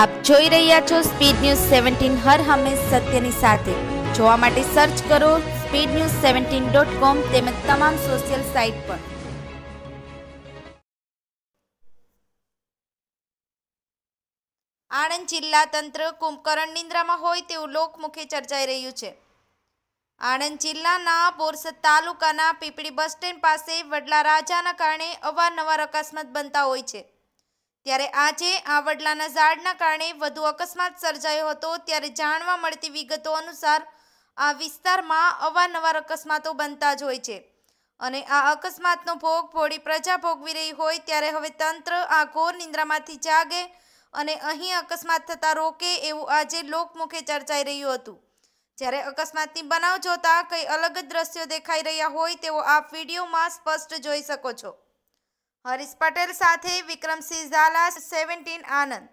આપ જોઈ રહ્યા છો સ્પીડ ન્યૂઝ સેવન્ટીન હર હંમેશ સત્યની સાથે જોવા માટે સર્ચ કરો speed news seventeen dot com તેમજ તમામ સોશિયલ સાઇટ પર આણંદ જિલ્લા તંત્ર કુંભકરણ નિંદ્રામાં હોય તેવું લોકમુખે ચર્ચાઈ રહ્યું છે આણંદ જિલ્લાના બોરસદ તાલુકાના પીપળી બસ સ્ટેન્ડ પાસે વડલા રાજાના કારણે અવારનવાર અકસ્માત બનતા હોય છે ત્યારે આજે આ વડલાના ઝાડના કારણે વધુ અકસ્માત સર્જાયો હતો ત્યારે જાણવા મળતી વિગતો અનુસાર આ વિસ્તારમાં અવારનવાર અકસ્માતો બનતા જ હોય છે અને આ અકસ્માતનો ભોગ ભોળી પ્રજા ભોગવી રહી હોય ત્યારે હવે તંત્ર આ ઘોર નિંદ્રામાંથી જાગે અને અહીં અકસ્માત થતા રોકે એવું આજે લોકમુખે ચર્ચાઈ રહ્યું હતું જ્યારે અકસ્માતની બનાવ જોતા કંઈ અલગ જ દ્રશ્યો દેખાઈ રહ્યા હોય તેવો આ વિડીયોમાં સ્પષ્ટ જોઈ શકો છો હરીશ પટેલ સાથે વિક્રમસિંહ ઝાલા સેવન્ટીન આનંદ